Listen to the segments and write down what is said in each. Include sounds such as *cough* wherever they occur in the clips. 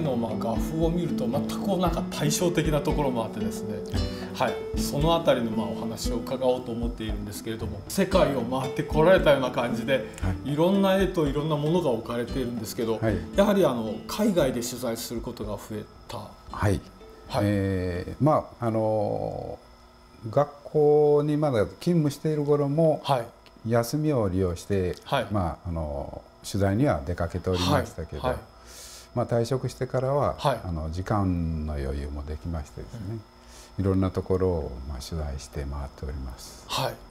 のま画風を見ると全くこうなんか対照的なところもあってですね、はい、その辺りのまあお話を伺おうと思っているんですけれども世界を回ってこられたような感じで、い、ろんな絵といろんなものが置かれているんですけど、はい、やはりあの海外で取材することが増えた。はい、はい、えー、まああのー、学校にまだ勤務している頃も、はい、休みを利用して、はい、まああのー、取材には出かけておりましたけど、はいまあ、退職してからは、はい、あの時間の余裕もできましてですね、うん、いろんなところをまあ取材して回っております。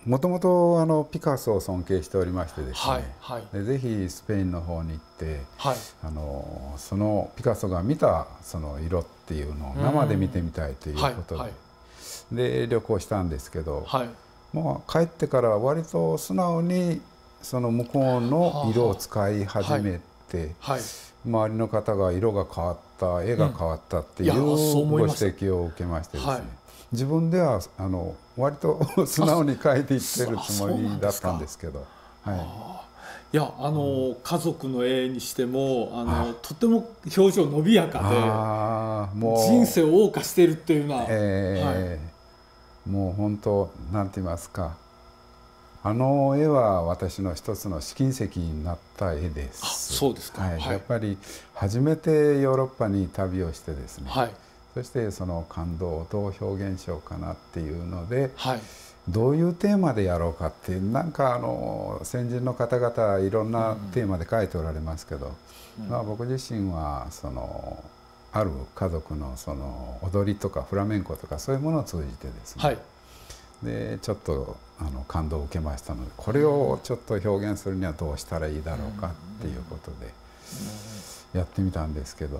もともとあのピカソを尊敬しておりましてですね、はい、はい、ぜひスペインの方に行って、はい、あのそのピカソが見たその色っていうのを生で見てみたいということで,、で旅行したんですけど、はいまあ、帰ってから割と素直にその向こうの色を使い始めて、はい、周りの方が色が変わった絵が変わったっていうご指摘を受けましてですね、自分ではあの割と素直に描いていってるつもりだったんですけど。はいいやあの、家族の絵にしてもあのとても表情伸びやかで人生を謳歌しているっていうのは、えーはい、もう本当なんて言いますかあの絵は私の一つの試金石になった絵です。そうですか、はい、はい、やっぱり初めてヨーロッパに旅をしてですね、はい、そしてその感動をどう表現しようかなっていうので、はい、どういうテーマでやろうかってなんかあの先人の方々いろんなテーマで書いておられますけど、うん、まあ、僕自身はそのある家族のその踊りとかフラメンコとかそういうものを通じてですね、はいでちょっとあの感動を受けましたのでこれをちょっと表現するにはどうしたらいいだろうかっていうことでやってみたんですけど、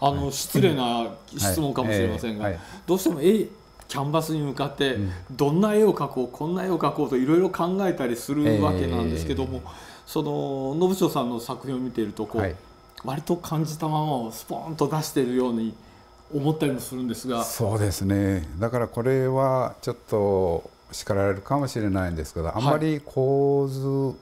あの失礼な質問かもしれませんが、どうしても絵キャンバスに向かってどんな絵を描こうこんな絵を描こうといろいろ考えたりするわけなんですけども、その信長さんの作品を見ているとこう、割と感じたままをスポーンと出しているように思ったりもするんですがそうですねだからこれはちょっと叱られるかもしれないんですけどあんまり構図、は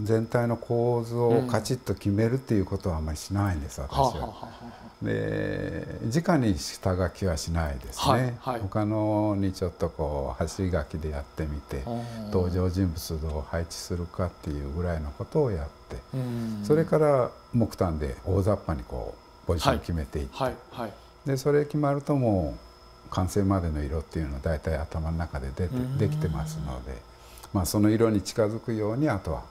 い、全体の構図をカチッと決めるっていうことはあんまりしないんです、うん、私は。はははで直に下書きはしないですね、はいはい、他のにちょっとこう端書きでやってみて登場人物どう配置するかっていうぐらいのことをやってそれから木炭で大雑把にこうポジションを決めていって。はいでそれ決まるともう完成までの色っていうのは大体頭の中で出てできてますので、まあ、その色に近づくようにあとは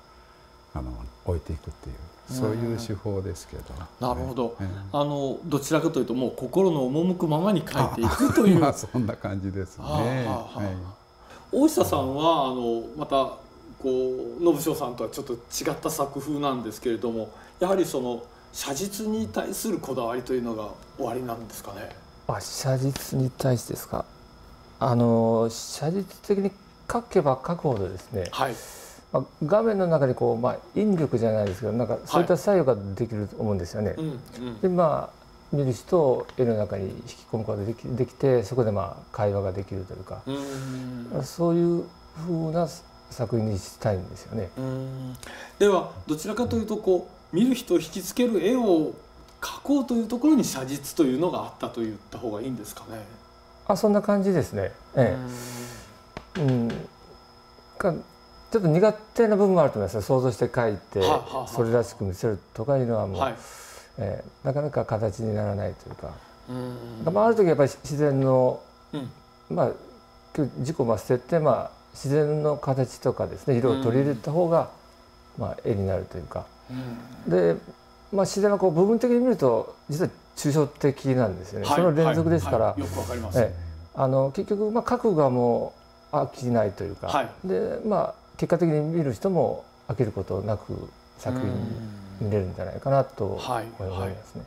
あの置いていくっていうそういう手法ですけど、ね、なるほど、あのどちらかというともう心の赴くままに描いていくという *laughs* まあ、そんな感じですね。はい、大下さんはあのまたこう信章さんとはちょっと違った作風なんですけれどもやはりその写実に対するこだわりというのが終わりなんですかねあ写実に対してですかあの写実的に書けば書くほどですね、はいまあ、画面の中にこう、まあ、引力じゃないですけどなんかそういった作用ができると思うんですよね。はいうんうん、でまあ見る人を絵の中に引き込むことができできてそこでまあ会話ができるというか、うん、そういうふうな作品にしたいんですよね。うん。ではどちらかというとこう見る人を引きつける絵を描こうというところに写実というのがあったと言った方がいいんですかね。あそんな感じですね。ええ、うんかちょっと苦手な部分もあると思います想像して描いてそれらしく見せるとかいうのはもう、はい、えー、なかなか形にならないというかうんまあ、ある時やっぱり自然の、うん、まあ事故を捨てて、まあ、自然の形とかですね色を取り入れた方が、まあ、絵になるというか、で、まあ、自然はこう部分的に見ると実は抽象的なんですよね、はい、その連続ですから、はいはい、よくわかります、えあの結局、まあ、核がもう飽きないというか、でまあ、結果的に見る人も飽きることなく作品見れるんじゃないかなと思いますね。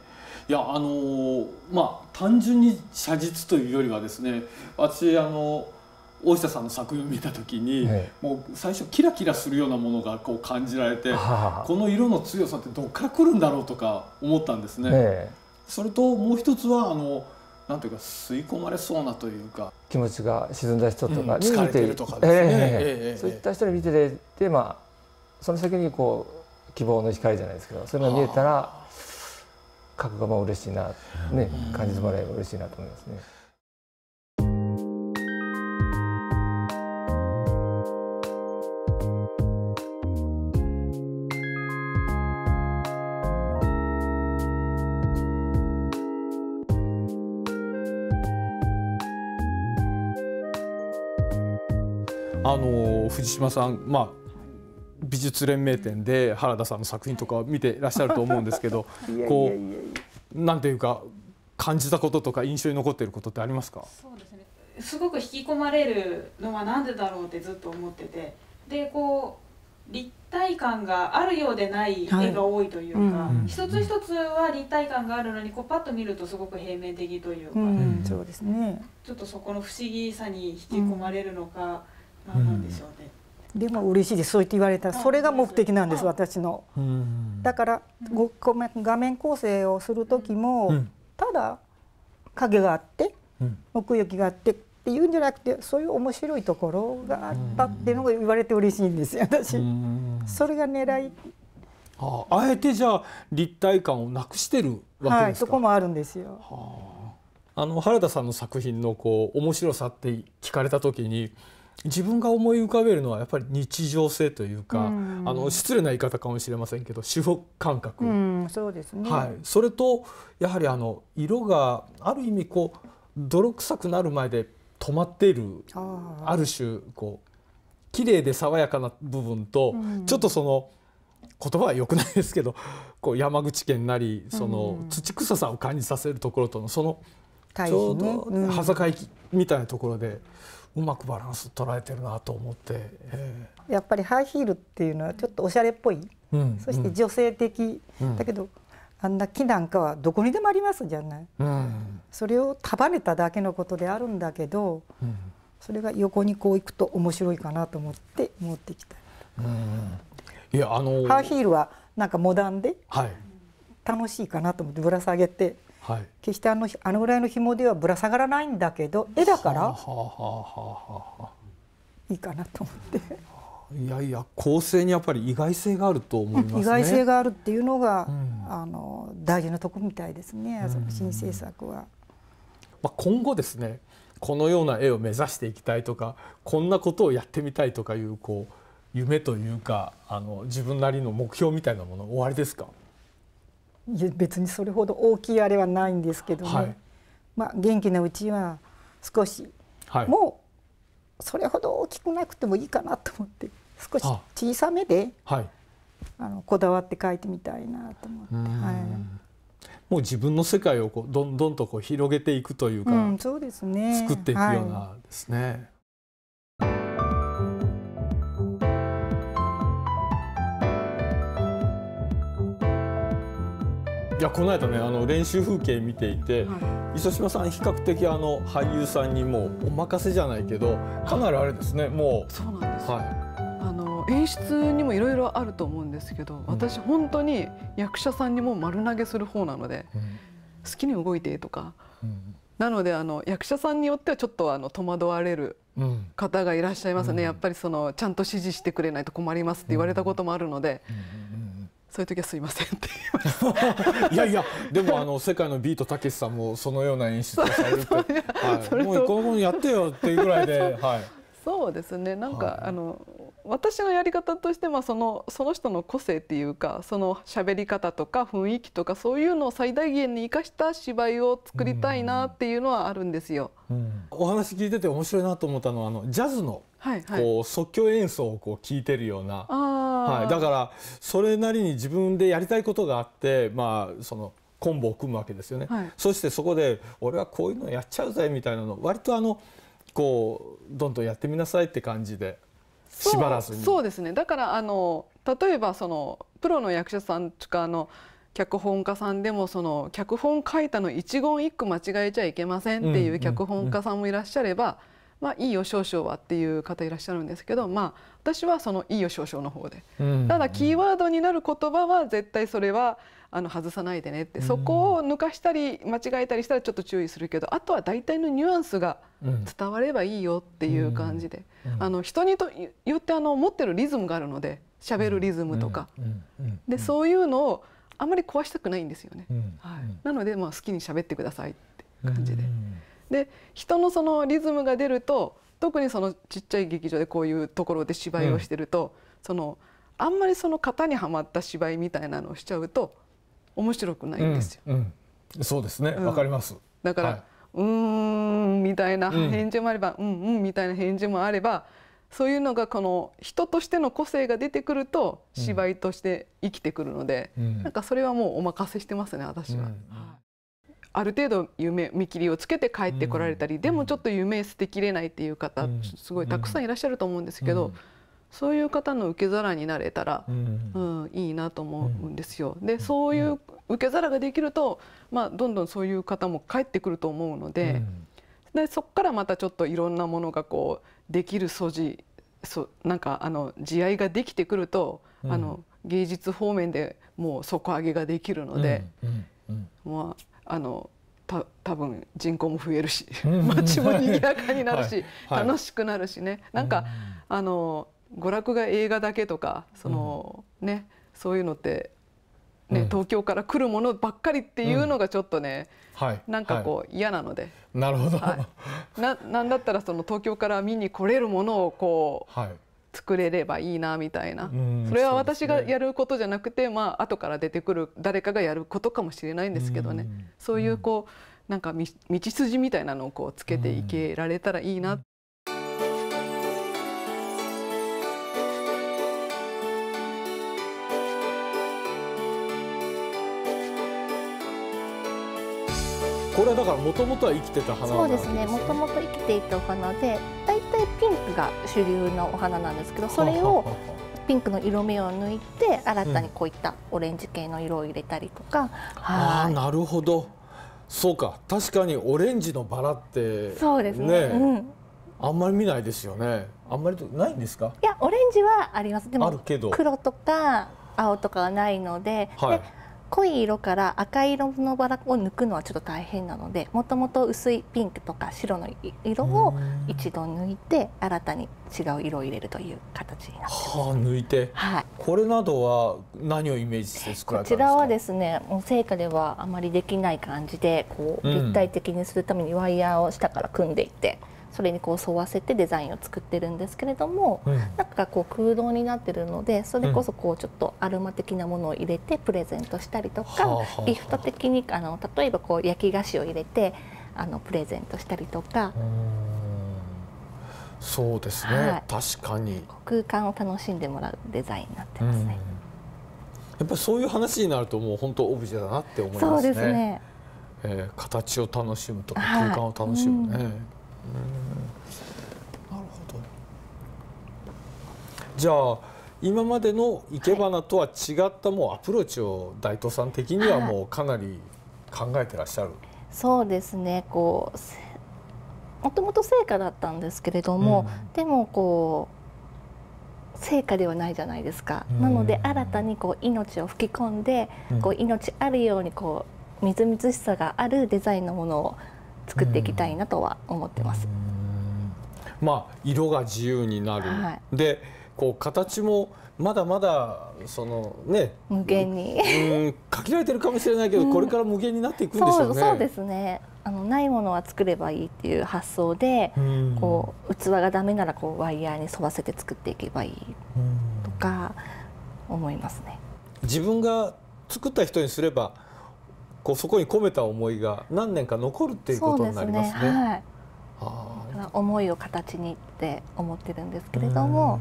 いやあのー、まあ単純に写実というよりはですね私あのー大下さんの作品を見た時に、ええ、もう最初キラキラするようなものがこう感じられて、はあ、この色の強さってどっから来るんだろうとか思ったんですね。え、それともう一つはあのなんていうか吸い込まれそうなというか気持ちが沈んだ人とか、うん、疲れてるとかですね、そういった人に見ててで、まあ、その先にこう希望の光じゃないですけどそれいが見えたら覚悟も嬉しいな、ね、感じてもらえば嬉しいなと思いますね。あの藤島さん、まあ、美術連盟展で原田さんの作品とか見てらっしゃると思うんですけど *laughs* こうなんていうか感じたこととか印象に残っていることってありますかそうですねすごく引き込まれるのはなんでだろうってずっと思っててでこう立体感があるようでない絵が多いというか、はいうん、一つ一つは立体感があるのにこうパッと見るとすごく平面的というか、うん、そうですねちょっとそこの不思議さに引き込まれるのか。うん何なんでしょうね。でも嬉しいですそう言って言われたらそれが目的なんです、私の、だからご画面構成をする時も、ただ影があって、奥行きがあってっていうんじゃなくてそういう面白いところがあったっていうのが言われて嬉しいんですよ私、それが狙いああえてじゃあ立体感をなくしてるわけですか、はい、そこもあるんですよ、はあ、あの原田さんの作品のこう面白さって聞かれた時に自分が思い浮かべるのはやっぱり日常性というか、うん、あの失礼な言い方かもしれませんけど主婦感覚、うん、そうですね、はい、それとやはりあの色がある意味こう泥臭くなる前で止まっているある種こう綺麗で爽やかな部分と、うん、ちょっとその言葉は良くないですけど *laughs* こう山口県なりその土臭さを感じさせるところとのそのちょうど端境みたいなところで。うまくバランス捉えてるなと思って、えー、やっぱりハイヒールっていうのはちょっとおしゃれっぽい、うん、そして女性的、うん、だけどあんな木なんかはどこにでもありますじゃない、うん、それを束ねただけのことであるんだけど、それが横にこういくと面白いかなと思って持ってきた。いやあのハーヒールはなんかモダンで楽しいかなと思ってぶら下げてはい、決してあのあのぐらいの紐ではぶら下がらないんだけど絵だからいいかなと思って。いやいや構成にやっぱり意外性があると思います、ね、意外性があるっていうのが、うん、あの大事なとこみたいですね、その新政策は。まあ、今後ですねこのような絵を目指していきたいとかこんなことをやってみたいとかいうこう夢というかあの自分なりの目標みたいなもの終わりですか別にそれほど大きいあれはないんですけども、はい、まあ、元気なうちは少し、はい、もうそれほど大きくなくてもいいかなと思って少し小さめで、はい、あのこだわって書いてみたいなと思って。はいもう自分の世界をこうどんどんとこう広げていくというか、うん、そうですね、作っていくようなですね。いやこの間ねあの練習風景見ていて、はい、磯島さん比較的あの俳優さんにもお任せじゃないけどかなりあれですねもう。そうなんです、はい、あの演出にもいろいろあると思うんですけど私、本当に役者さんにも丸投げする方なので、うん、好きに動いてとか、うん、なのであの役者さんによってはちょっとあの戸惑われる方がいらっしゃいますね、やっぱりそのちゃんと指示してくれないと困りますって言われたこともあるので。うそういう時はすいませんって言いま *laughs* いやいやでもあの世界のビートたけしさんもそのような演出をされる *laughs* と、はい、もうこのやってよっていうぐらいで、*laughs* はい、そうですねなんか、はい、あの私のやり方としてはそのその人の個性っていうかその喋り方とか雰囲気とかそういうのを最大限に生かした芝居を作りたいなっていうのはあるんですよ。うんうん、お話聞いてて面白いなと思ったのはあのジャズの、こう即興演奏をこう聞いてるような、はい、だからそれなりに自分でやりたいことがあってまあそのコンボを組むわけですよね。はい、そしてそこで俺はこういうのやっちゃうぜみたいなの割とあのこうどんどんやってみなさいって感じで。縛らずにそうですねだからあの例えばそのプロの役者さんとかの脚本家さんでもその脚本書いたの一言一句間違えちゃいけませんっていう脚本家さんもいらっしゃれば、まあ、いいよ少々はっていう方いらっしゃるんですけど、まあ、私はそのいいよ少々の方で、ただキーワードになる言葉は絶対それはあの外さないでねって、そこを抜かしたり間違えたりしたらちょっと注意するけどあとは大体のニュアンスが伝わればいいよっていう感じで、あの人にと言ってあの持ってるリズムがあるので喋るリズムとか、でそういうのをあんまり壊したくないんですよね。はい、なのでまあ好きに喋ってくださいって感じで。で人のそのリズムが出ると特にそのちっちゃい劇場でこういうところで芝居をしてると、そのあんまりその型にはまった芝居みたいなのをしちゃうと面白くないんですよ。そうですね、わかります。だから、うーんみたいな返事もあれば、うん、うんうんみたいな返事もあればそういうのがこの人としての個性が出てくると芝居として生きてくるので、うん、なんかそれはもうお任せしてますね私は、うん。ある程度夢見切りをつけて帰ってこられたり、でもちょっと夢捨てきれないっていう方、すごいたくさんいらっしゃると思うんですけど、そういう方の受け皿になれたら、うんいいなと思うんですよ。でそういう受け皿ができると、まあ、どんどんそういう方も帰ってくると思うのでうん、でそこからまたちょっといろんなものがこうできる素地そなんかあの地合いができてくると、うん、あの芸術方面でもう底上げができるので、まああのた多分人口も増えるし *laughs* 街も賑やかになるし、はい楽しくなるしねなんか、うん、あの娯楽が映画だけとかその、ねそういうのってね、うん、東京から来るものばっかりっていうのがちょっとね、うんはい、なんかこう、嫌なのでなるほど、はい、ななんだったらその東京から見に来れるものをこう、はい、作れればいいなみたいな、それは私がやることじゃなくて、まあ後から出てくる誰かがやることかもしれないんですけどね、そういうこう、なんか道筋みたいなのをこうつけていけられたらいいな。これはだからもともとは生きてた花なんですね。そうですね。もともと生きていたお花で、大体ピンクが主流のお花なんですけど、それをピンクの色目を抜いて新たにこういったオレンジ系の色を入れたりとか。うん、ああ、なるほど。そうか、確かにオレンジのバラって。そうですね。ねうん、あんまり見ないですよね。あんまりないんですか。いや、オレンジはあります。でも黒とか青とかはないので。はい、で濃い色から赤色のバラを抜くのはちょっと大変なのでもともと薄いピンクとか白の色を一度抜いて新たに違う色を入れるという形になってます。はあ、抜いて、はい、これなどは何をイメージして作られたんですかこちらはですねもう成果ではあまりできない感じでこう立体的にするためにワイヤーを下から組んでいって。うんそれにこう沿わせてデザインを作ってるんですけれども、うん、なんかこう空洞になってるのでそれこそこうちょっとアルマ的なものを入れてプレゼントしたりとか、うん、ギフト的にあの例えばこう焼き菓子を入れてあのプレゼントしたりとか。そうですね、はい、確かに空間を楽しんでもらうデザインになってますね、やっぱりそういう話になるともう本当オブジェだなって思いますねそうですね、えー、形を楽しむとか空間を楽しむね、はいうんなるほどじゃあ今までの生け花とは違った、もうアプローチを大東さん的にはもうかなり考えてらっしゃるそうですねこうもともと成果だったんですけれども、うん、でもこう成果ではないじゃないですか、うん、なので新たにこう命を吹き込んで、うん、こう命あるようにこうみずみずしさがあるデザインのものを作っていきたいなとは思ってます。まあ、色が自由になる、はい、でこう形もまだまだそのね無限に、うん、限られてるかもしれないけど、これから無限になっていくんでしょうね。そうそうですねあのないものは作ればいいっていう発想で、うこう器がダメならこうワイヤーに沿わせて作っていけばいいとか思いますね。自分が作った人にすればこうそこに込めた思いが何年か残るっていうことになりますね。すねはい、思いを形にって思ってるんですけれども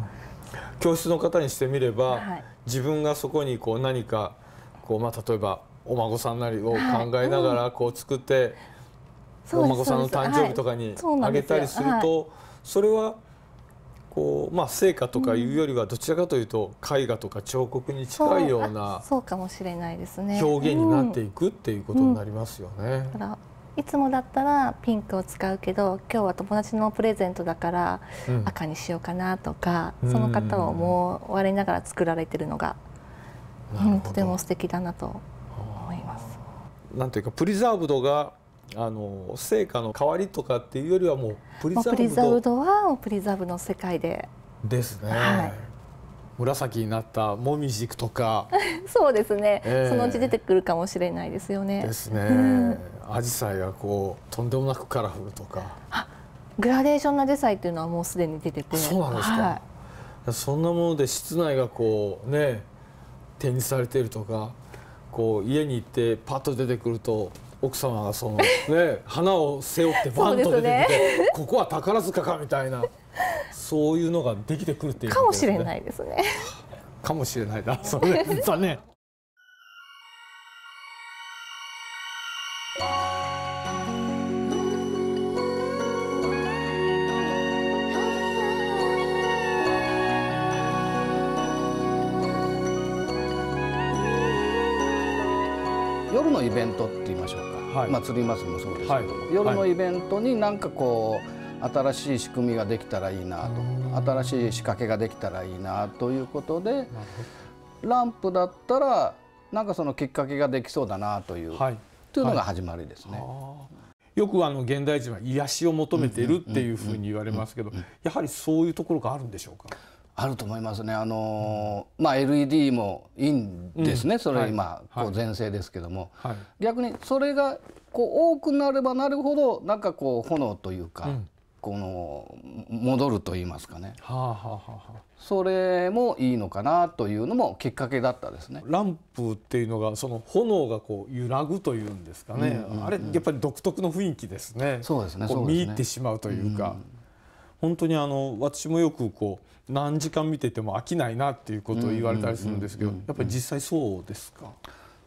教室の方にしてみれば、はい、自分がそこにこう何かこう、まあ、例えばお孫さんなりを考えながらこう作って、はいうん、お孫さんの誕生日とかにあげたりするとそれはこう、まあ、成果とかいうよりはどちらかというと絵画とか彫刻に近いようなそうかもしれないですね表現になっていくっていうことになりますよね。いつもだったらピンクを使うけど今日は友達のプレゼントだから赤にしようかなとか、うん、その方を思われながら作られてるのが、うん、とても素敵だなと思います。なんていうかプリザーブドがあの成果の代わりとかっていうよりはもうプリザーブドプリザドはプリザーブの世界でですね、はい、紫になったモミジクとか *laughs* そうですね、えー、そのうち出てくるかもしれないですよねですねアジサイがこうとんでもなくカラフルとかグラデーションの紫陽花っていうのはもうすでに出てるそうなんですか、はい、そんなもので室内がこうね展示されているとかこう家に行ってパッと出てくると奥様がその、ね、花 *laughs* を背負ってバンと出てきて、ね、ここは宝塚かみたいなそういうのができてくるっていう、かもしれないですね。かもしれないな、それ残念。夜のイベントって言いましょうか、はい、まあ、釣りますもそうですけど、はい、夜のイベントになんかこう新しい仕組みができたらいいなと、新しい仕掛けができたらいいなということでランプだったらなんかそのきっかけができそうだなという、はい、というのが始まりですね。よくあの現代人は癒しを求めているっていうふうに言われますけど、やはりそういうところがあるんでしょうか。あると思いますね。あのー、まあ LED もいいんですね。うん、それ今、はい、こう全盛ですけども、はい、逆にそれがこう多くなればなるほどなんかこう炎というか、うん、この戻ると言いますかね、はあはあはあ。それもいいのかなというのもきっかけだったですね。ランプっていうのがその炎がこう揺らぐというんですかね。うんうんうん、あれやっぱり独特の雰囲気ですね。そうですね。う見入ってしまうというか。うん本当にあの私もよくこう何時間見てても飽きないなっていうことを言われたりするんですけどやっぱり実際そうですか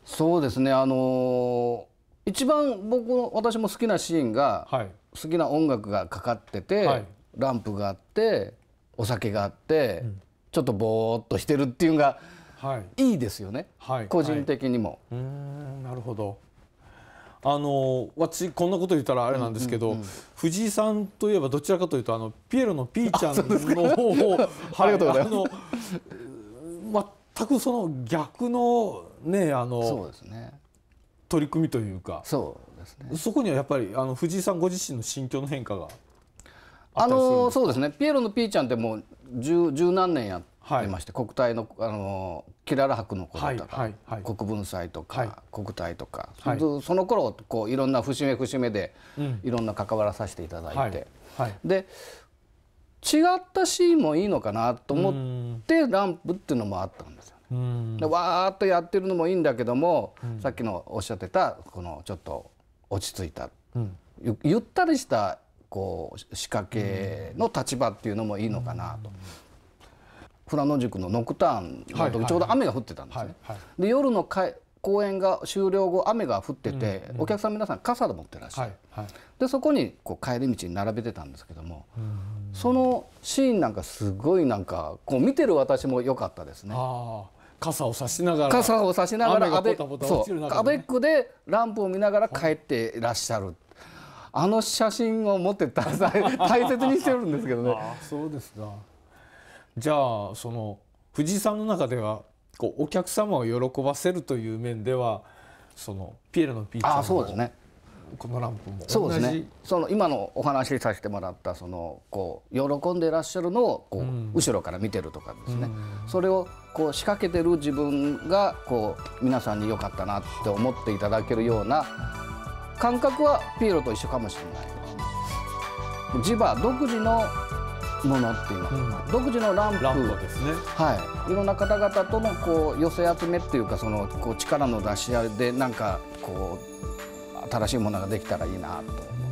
そうですねあのー、一番僕私も好きなシーンが、はい、好きな音楽がかかってて、はい、ランプがあってお酒があって、うん、ちょっとぼーっとしてるっていうのが、はい、いいですよね、個人的にも。なるほどあの私こんなこと言ったらあれなんですけど、藤井さんといえばどちらかというとあのピエロのピーちゃんの方を *laughs* とい全くその逆のねあのそうですね取り組みというかそうですねそこにはやっぱりあの藤井さんご自身の心境の変化があのそうですねピエロのピーちゃんってもう十十何年やっまして、はい、国体のあのキララ博の頃とか、国分祭とか、国体とか、その頃こういろんな節目節目で、いろんな関わらさせていただいて、で違ったシーンもいいのかなと思ってランプっていうのもあったんですよね。でわーっとやってるのもいいんだけども、さっきのおっしゃってたこのちょっと落ち着いた、ゆったりしたこう仕掛けの立場っていうのもいいのかなと。富良野塾のノクターンの時ちょうど雨が降ってたんですね。で夜の公演が終了後雨が降ってて、うんうん、お客さん皆さん傘で持ってらっしゃる、はいはい、でそこにこう帰り道に並べてたんですけども、そのシーンなんかすごいなんかこう見てる私も良かったですね。傘を差しながら傘を差しながらアベックでランプを見ながら帰っていらっしゃる、あの写真を持って大切にしてるんですけどね。あそうですかじゃあその藤井さんの中ではこうお客様を喜ばせるという面ではそのピエロのピーチャーそうですねこのランプもそうですねその今のお話しさせてもらったそのこう喜んでいらっしゃるのをこう、うん、後ろから見てるとかですね、うん、それをこう仕掛けてる自分がこう皆さんに良かったなって思っていただけるような感覚はピエロと一緒かもしれないです。独自のものっていうの、うん、独自のランプですね、はい、いろんな方々とのこう寄せ集めっていうかそのこう力の出し合いでなんかこう新しいものができたらいいなと。